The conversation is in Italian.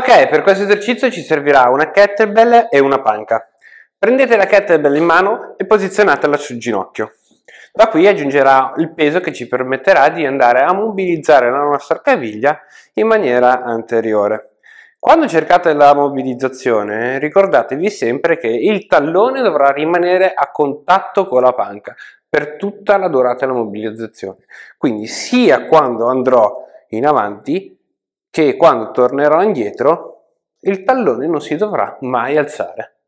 Ok, per questo esercizio ci servirà una kettlebell e una panca. Prendete la kettlebell in mano e posizionatela sul ginocchio. Da qui aggiungerà il peso che ci permetterà di andare a mobilizzare la nostra caviglia in maniera anteriore. Quando cercate la mobilizzazione ricordatevi sempre che il tallone dovrà rimanere a contatto con la panca per tutta la durata della mobilizzazione. Quindi sia quando andrò in avanti che quando tornerò indietro il tallone non si dovrà mai alzare.